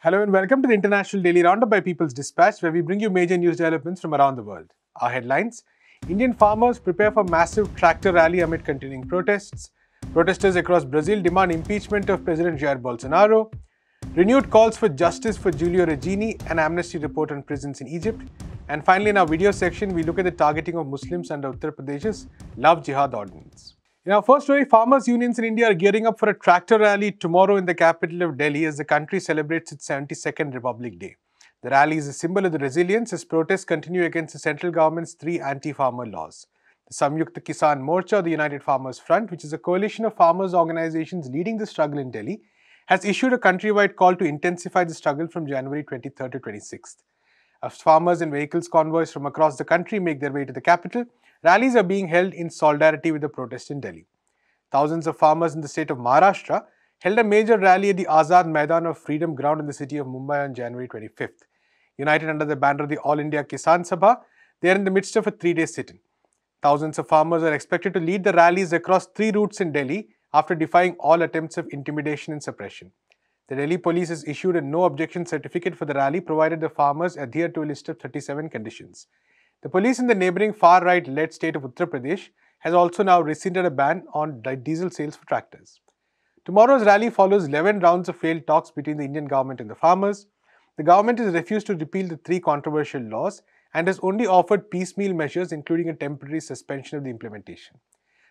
Hello and welcome to the International Daily Roundup by People's Dispatch, where we bring you major news developments from around the world. Our headlines Indian farmers prepare for massive tractor rally amid continuing protests. Protesters across Brazil demand impeachment of President Jair Bolsonaro. Renewed calls for justice for Giulio Regini, an amnesty report on prisons in Egypt. And finally, in our video section, we look at the targeting of Muslims under Uttar Pradesh's Love Jihad Ordinance. Now, first story, farmers' unions in India are gearing up for a tractor rally tomorrow in the capital of Delhi as the country celebrates its 72nd Republic Day. The rally is a symbol of the resilience as protests continue against the central government's three anti-farmer laws. The Samyukta Kisan Morcha, the United Farmers Front, which is a coalition of farmers' organizations leading the struggle in Delhi, has issued a countrywide call to intensify the struggle from January 23rd to 26th. As farmers and vehicles convoys from across the country make their way to the capital, rallies are being held in solidarity with the protest in Delhi. Thousands of farmers in the state of Maharashtra held a major rally at the Azad Maidan of Freedom Ground in the city of Mumbai on January 25th. United under the banner of the All India Kisan Sabha, they are in the midst of a three-day sit-in. Thousands of farmers are expected to lead the rallies across three routes in Delhi after defying all attempts of intimidation and suppression. The Delhi police has issued a no objection certificate for the rally provided the farmers adhere to a list of 37 conditions. The police in the neighbouring far right led state of Uttar Pradesh has also now rescinded a ban on diesel sales for tractors. Tomorrow's rally follows 11 rounds of failed talks between the Indian government and the farmers. The government has refused to repeal the three controversial laws and has only offered piecemeal measures including a temporary suspension of the implementation.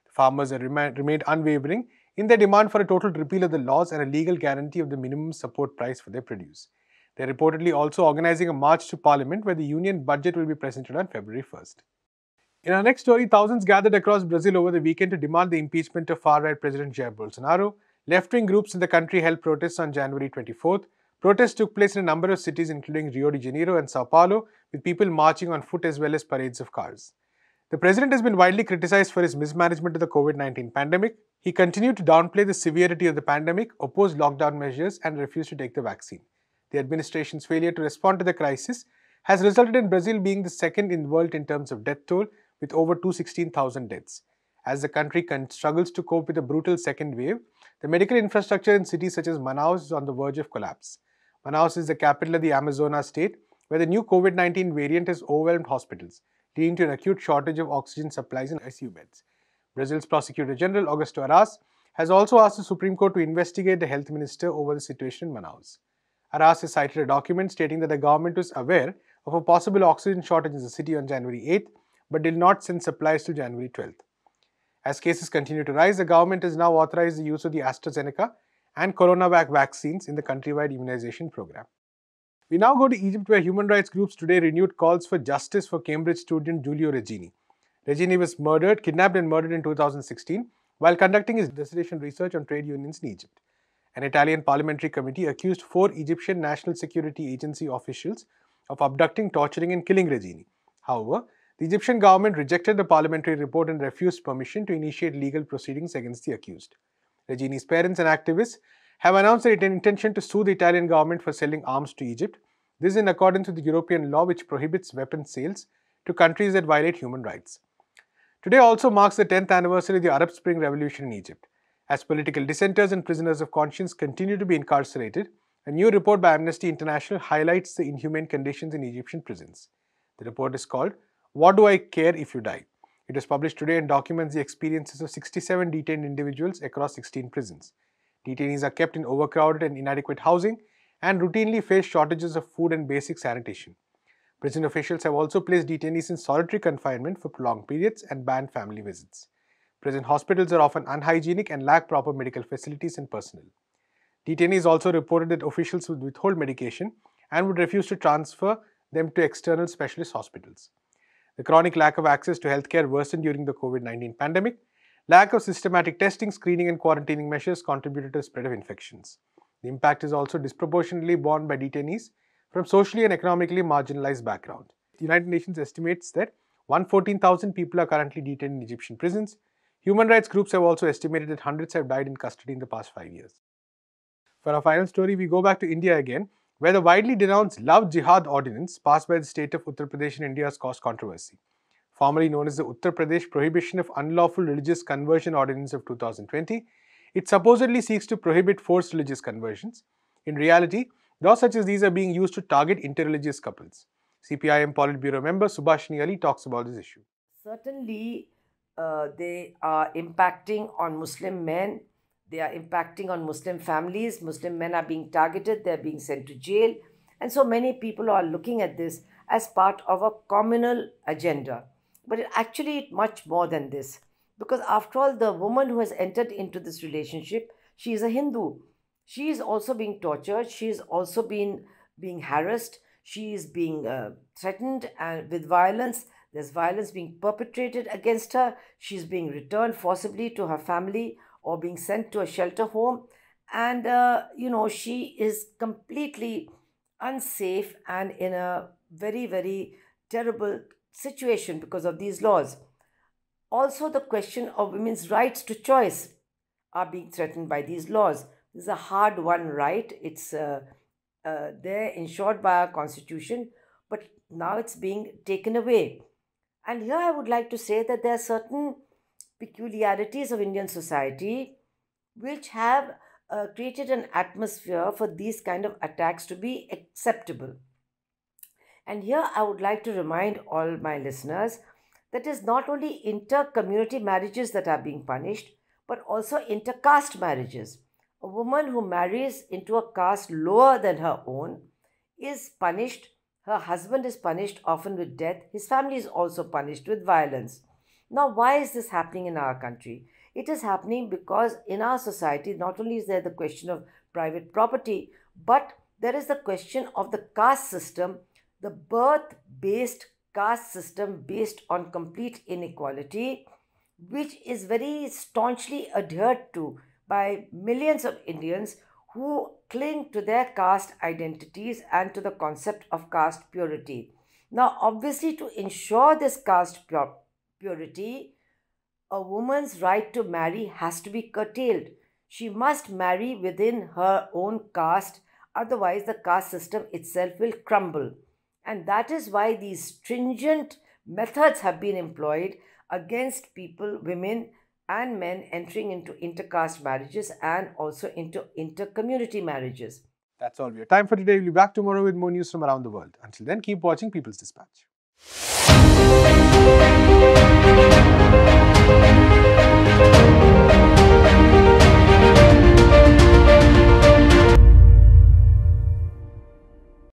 The farmers have remained unwavering in their demand for a total repeal of the laws and a legal guarantee of the minimum support price for their produce. They're reportedly also organizing a march to Parliament where the union budget will be presented on February 1st. In our next story, thousands gathered across Brazil over the weekend to demand the impeachment of far-right President Jair Bolsonaro. Left-wing groups in the country held protests on January 24th. Protests took place in a number of cities including Rio de Janeiro and Sao Paulo, with people marching on foot as well as parades of cars. The president has been widely criticized for his mismanagement of the COVID-19 pandemic. He continued to downplay the severity of the pandemic, opposed lockdown measures, and refused to take the vaccine. The administration's failure to respond to the crisis has resulted in Brazil being the second in the world in terms of death toll, with over 216,000 deaths. As the country struggles to cope with a brutal second wave, the medical infrastructure in cities such as Manaus is on the verge of collapse. Manaus is the capital of the Amazonas state, where the new COVID 19 variant has overwhelmed hospitals, leading to an acute shortage of oxygen supplies and ICU beds. Brazil's Prosecutor General, Augusto Aras, has also asked the Supreme Court to investigate the health minister over the situation in Manaus. Aras has cited a document stating that the government was aware of a possible oxygen shortage in the city on January 8th, but did not send supplies till January 12th. As cases continue to rise, the government has now authorized the use of the AstraZeneca and CoronaVac vaccines in the countrywide immunization program. We now go to Egypt, where human rights groups today renewed calls for justice for Cambridge student Giulio Regini. Regini was murdered, kidnapped and murdered in 2016 while conducting his dissertation research on trade unions in Egypt. An Italian parliamentary committee accused four Egyptian National Security Agency officials of abducting, torturing and killing Regini. However, the Egyptian government rejected the parliamentary report and refused permission to initiate legal proceedings against the accused. Regini's parents and activists have announced their intention to sue the Italian government for selling arms to Egypt. This is in accordance with the European law which prohibits weapon sales to countries that violate human rights. Today also marks the 10th anniversary of the Arab Spring Revolution in Egypt. As political dissenters and prisoners of conscience continue to be incarcerated, a new report by Amnesty International highlights the inhumane conditions in Egyptian prisons. The report is called, What Do I Care If You Die? It was published today and documents the experiences of 67 detained individuals across 16 prisons. Detainees are kept in overcrowded and inadequate housing and routinely face shortages of food and basic sanitation. Prison officials have also placed detainees in solitary confinement for prolonged periods and banned family visits. Prison hospitals are often unhygienic and lack proper medical facilities and personnel. Detainees also reported that officials would withhold medication and would refuse to transfer them to external specialist hospitals. The chronic lack of access to healthcare worsened during the COVID-19 pandemic. Lack of systematic testing, screening and quarantining measures contributed to the spread of infections. The impact is also disproportionately borne by detainees from socially and economically marginalized backgrounds. The United Nations estimates that 114,000 people are currently detained in Egyptian prisons. Human rights groups have also estimated that hundreds have died in custody in the past five years. For our final story, we go back to India again, where the widely denounced Love Jihad Ordinance passed by the state of Uttar Pradesh in India has caused controversy. Formerly known as the Uttar Pradesh Prohibition of Unlawful Religious Conversion Ordinance of 2020, it supposedly seeks to prohibit forced religious conversions. In reality, Laws such as these are being used to target interreligious couples. CPIM Politburo member Subhashini Ali talks about this issue. Certainly, uh, they are impacting on Muslim men. They are impacting on Muslim families. Muslim men are being targeted. They are being sent to jail. And so many people are looking at this as part of a communal agenda. But it actually, much more than this. Because after all, the woman who has entered into this relationship, she is a Hindu she is also being tortured she is also being being harassed she is being uh, threatened and uh, with violence there's violence being perpetrated against her she's being returned forcibly to her family or being sent to a shelter home and uh, you know she is completely unsafe and in a very very terrible situation because of these laws also the question of women's rights to choice are being threatened by these laws this is a hard one, right. It's uh, uh, there ensured by our constitution, but now it's being taken away. And here I would like to say that there are certain peculiarities of Indian society which have uh, created an atmosphere for these kind of attacks to be acceptable. And here I would like to remind all my listeners that it is not only inter community marriages that are being punished, but also inter caste marriages a woman who marries into a caste lower than her own is punished. Her husband is punished often with death. His family is also punished with violence. Now, why is this happening in our country? It is happening because in our society, not only is there the question of private property, but there is the question of the caste system, the birth based caste system based on complete inequality, which is very staunchly adhered to by millions of Indians who cling to their caste identities and to the concept of caste purity. Now, obviously, to ensure this caste purity, a woman's right to marry has to be curtailed. She must marry within her own caste, otherwise, the caste system itself will crumble. And that is why these stringent methods have been employed against people, women and men entering into intercaste marriages and also into intercommunity marriages. That's all we have time for today. We'll be back tomorrow with more news from around the world. Until then, keep watching People's Dispatch.